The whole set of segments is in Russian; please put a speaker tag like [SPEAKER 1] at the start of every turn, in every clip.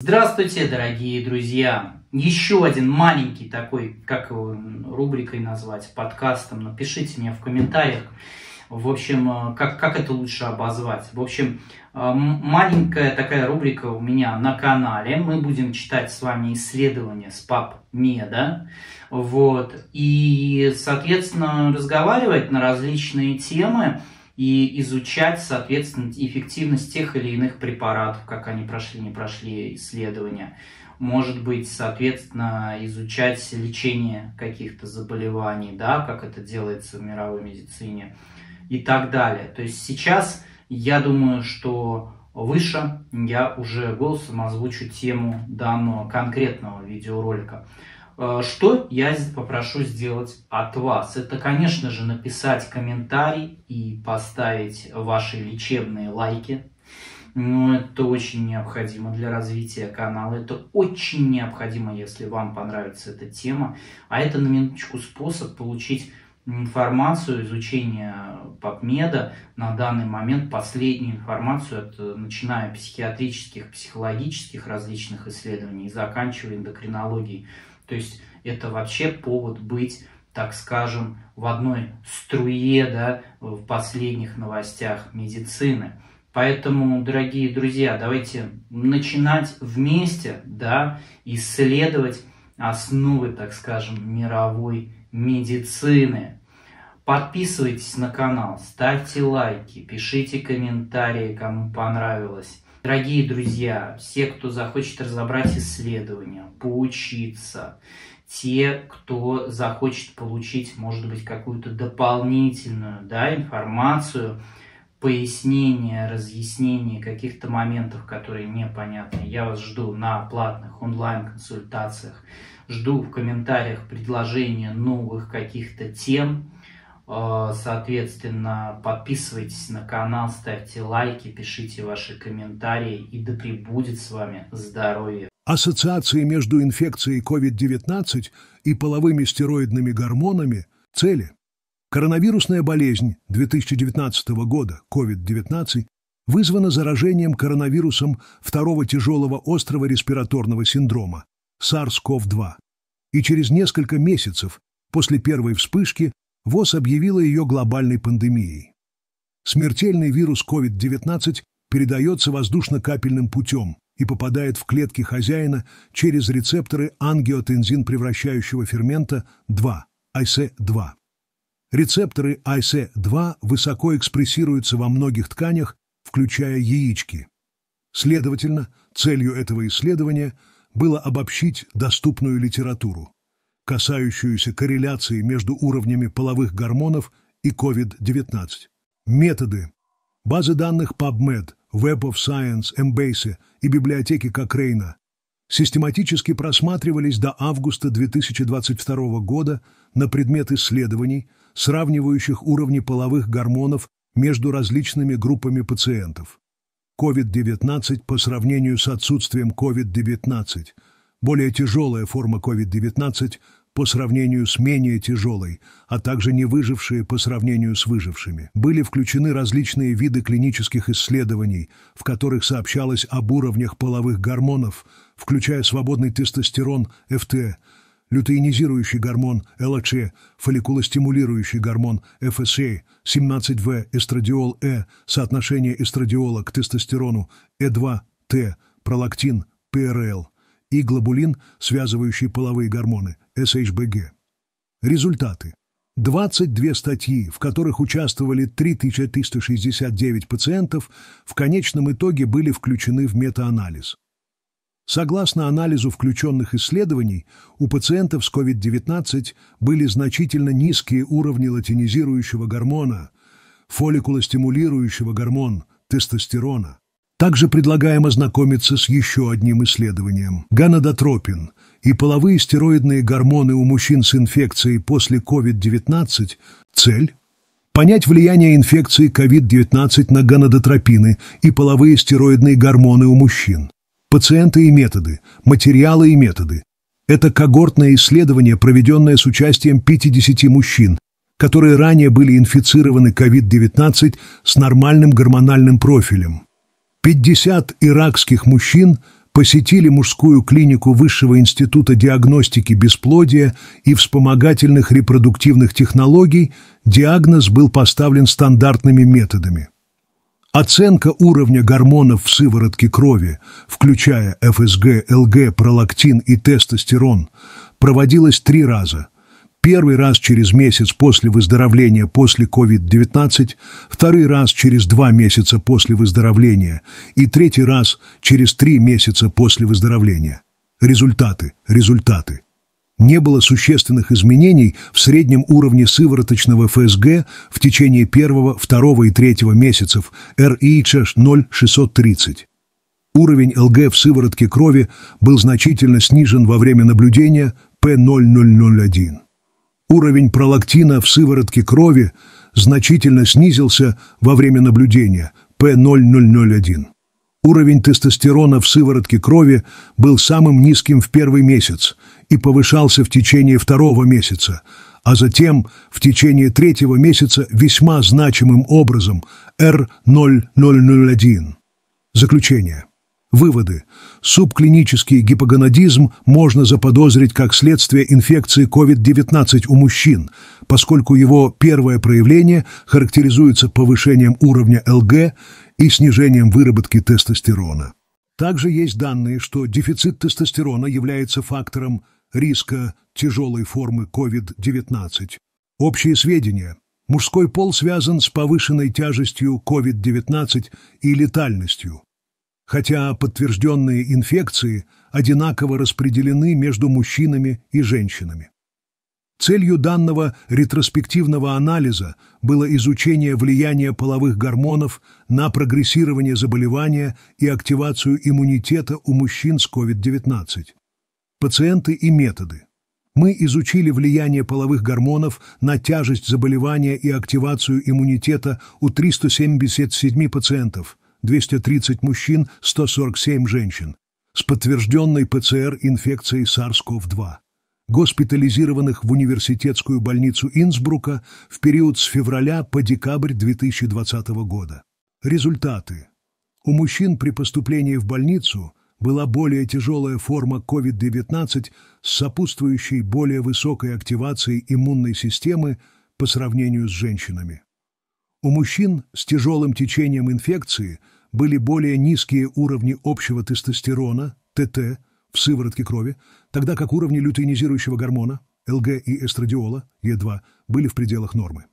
[SPEAKER 1] Здравствуйте, дорогие друзья! Еще один маленький такой, как его рубрикой назвать, подкастом, напишите мне в комментариях, в общем, э, как, как это лучше обозвать. В общем, э, маленькая такая рубрика у меня на канале. Мы будем читать с вами исследования с пап меда. Вот. И, соответственно, разговаривать на различные темы и изучать, соответственно, эффективность тех или иных препаратов, как они прошли, не прошли исследования. Может быть, соответственно, изучать лечение каких-то заболеваний, да, как это делается в мировой медицине и так далее. То есть сейчас я думаю, что выше я уже голосом озвучу тему данного конкретного видеоролика. Э, что я попрошу сделать от вас? Это, конечно же, написать комментарий и поставить ваши лечебные лайки. Но ну, это очень необходимо для развития канала. Это очень необходимо, если вам понравится эта тема. А это на минуточку способ получить информацию, изучение PubMed, на данный момент последнюю информацию, от, начиная психиатрических, психологических различных исследований заканчивая эндокринологией. То есть это вообще повод быть, так скажем, в одной струе да, в последних новостях медицины. Поэтому, дорогие друзья, давайте начинать вместе да, исследовать основы, так скажем, мировой медицины. Подписывайтесь на канал, ставьте лайки, пишите комментарии, кому понравилось. Дорогие друзья, все, кто захочет разобрать исследования, поучиться, те, кто захочет получить, может быть, какую-то дополнительную да, информацию, пояснение, разъяснение каких-то моментов, которые непонятны, я вас жду на платных онлайн-консультациях, жду в комментариях предложения новых каких-то тем, Э, соответственно, подписывайтесь на канал, ставьте лайки, пишите ваши комментарии и да пребудет с вами здоровье.
[SPEAKER 2] Ассоциации между инфекцией COVID-19 и половыми стероидными гормонами – цели. Коронавирусная болезнь 2019 года COVID-19 вызвана заражением коронавирусом второго тяжелого острого респираторного синдрома SARS-CoV-2 и через несколько месяцев после первой вспышки ВОЗ объявила ее глобальной пандемией. Смертельный вирус COVID-19 передается воздушно-капельным путем и попадает в клетки хозяина через рецепторы ангиотензин превращающего фермента 2, IC2. Рецепторы IC2 высоко экспрессируются во многих тканях, включая яички. Следовательно, целью этого исследования было обобщить доступную литературу касающуюся корреляции между уровнями половых гормонов и COVID-19. Методы. Базы данных PubMed, Web of Science, Embase и библиотеки Кокрейна систематически просматривались до августа 2022 года на предмет исследований, сравнивающих уровни половых гормонов между различными группами пациентов. COVID-19 по сравнению с отсутствием COVID-19. Более тяжелая форма COVID-19 по сравнению с менее тяжелой, а также не выжившие по сравнению с выжившими. Были включены различные виды клинических исследований, в которых сообщалось об уровнях половых гормонов, включая свободный тестостерон ФТ, лютеинизирующий гормон ЛЧ, фолликулостимулирующий гормон ФСА, 17В, эстрадиол-Э, соотношение эстрадиола к тестостерону, Э2-Т, пролактин, ПРЛ и глобулин, связывающий половые гормоны, СХБГ. Результаты. 22 статьи, в которых участвовали 3369 пациентов, в конечном итоге были включены в метаанализ. Согласно анализу включенных исследований, у пациентов с COVID-19 были значительно низкие уровни латинизирующего гормона, фолликулостимулирующего гормон, тестостерона. Также предлагаем ознакомиться с еще одним исследованием – ганадотропин – и половые стероидные гормоны у мужчин с инфекцией после COVID-19 цель – понять влияние инфекции COVID-19 на гонадотропины и половые стероидные гормоны у мужчин, пациенты и методы, материалы и методы. Это когортное исследование, проведенное с участием 50 мужчин, которые ранее были инфицированы COVID-19 с нормальным гормональным профилем. 50 иракских мужчин – посетили мужскую клинику Высшего института диагностики бесплодия и вспомогательных репродуктивных технологий, диагноз был поставлен стандартными методами. Оценка уровня гормонов в сыворотке крови, включая ФСГ, ЛГ, пролактин и тестостерон, проводилась три раза – Первый раз через месяц после выздоровления после COVID-19, второй раз через два месяца после выздоровления и третий раз через три месяца после выздоровления. Результаты, результаты. Не было существенных изменений в среднем уровне сывороточного ФСГ в течение первого, второго и третьего месяцев рич 0630. Уровень ЛГ в сыворотке крови был значительно снижен во время наблюдения P0001. Уровень пролактина в сыворотке крови значительно снизился во время наблюдения P0001. Уровень тестостерона в сыворотке крови был самым низким в первый месяц и повышался в течение второго месяца, а затем в течение третьего месяца весьма значимым образом R0001. Заключение. Выводы. Субклинический гипогонадизм можно заподозрить как следствие инфекции COVID-19 у мужчин, поскольку его первое проявление характеризуется повышением уровня ЛГ и снижением выработки тестостерона. Также есть данные, что дефицит тестостерона является фактором риска тяжелой формы COVID-19. Общие сведения. Мужской пол связан с повышенной тяжестью COVID-19 и летальностью хотя подтвержденные инфекции одинаково распределены между мужчинами и женщинами. Целью данного ретроспективного анализа было изучение влияния половых гормонов на прогрессирование заболевания и активацию иммунитета у мужчин с COVID-19. Пациенты и методы. Мы изучили влияние половых гормонов на тяжесть заболевания и активацию иммунитета у 377 пациентов – 230 мужчин, 147 женщин с подтвержденной ПЦР инфекцией SARS-CoV-2, госпитализированных в университетскую больницу Инсбрука в период с февраля по декабрь 2020 года. Результаты. У мужчин при поступлении в больницу была более тяжелая форма COVID-19 с сопутствующей более высокой активацией иммунной системы по сравнению с женщинами. У мужчин с тяжелым течением инфекции были более низкие уровни общего тестостерона, ТТ, в сыворотке крови, тогда как уровни лютеинизирующего гормона, ЛГ и эстрадиола, Е2, были в пределах нормы.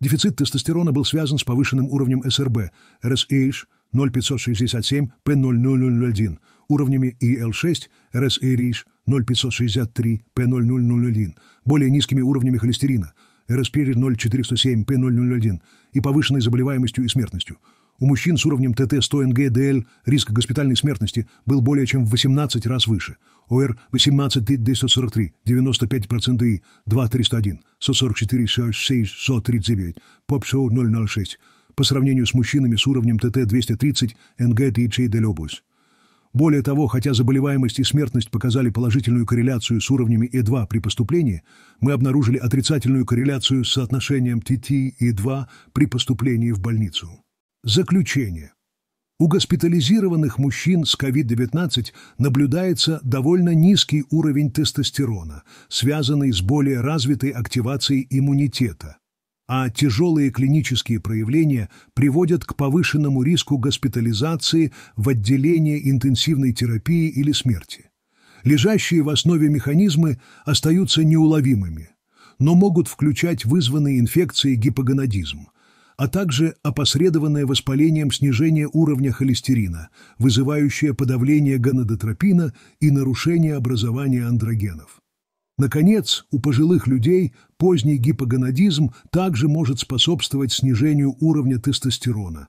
[SPEAKER 2] Дефицит тестостерона был связан с повышенным уровнем СРБ, RSH 0567 P0001, уровнями ИЛ6, RSH 0563 P0001, более низкими уровнями холестерина – РСПР 0407 П0001 и повышенной заболеваемостью и смертностью. У мужчин с уровнем ТТ 100 НГ ДЛ риск госпитальной смертности был более чем в 18 раз выше. ОР 18243, 95% И, 2301, 144 639, ПОП-ШОУ 006 по сравнению с мужчинами с уровнем ТТ 230 НГ ТИЧ Делебус. Более того, хотя заболеваемость и смертность показали положительную корреляцию с уровнями e 2 при поступлении, мы обнаружили отрицательную корреляцию с соотношением ТТ и 2 при поступлении в больницу. Заключение. У госпитализированных мужчин с COVID-19 наблюдается довольно низкий уровень тестостерона, связанный с более развитой активацией иммунитета а тяжелые клинические проявления приводят к повышенному риску госпитализации в отделение интенсивной терапии или смерти. Лежащие в основе механизмы остаются неуловимыми, но могут включать вызванные инфекцией гипогонадизм, а также опосредованное воспалением снижение уровня холестерина, вызывающее подавление гонадотропина и нарушение образования андрогенов. Наконец, у пожилых людей поздний гипогонадизм также может способствовать снижению уровня тестостерона.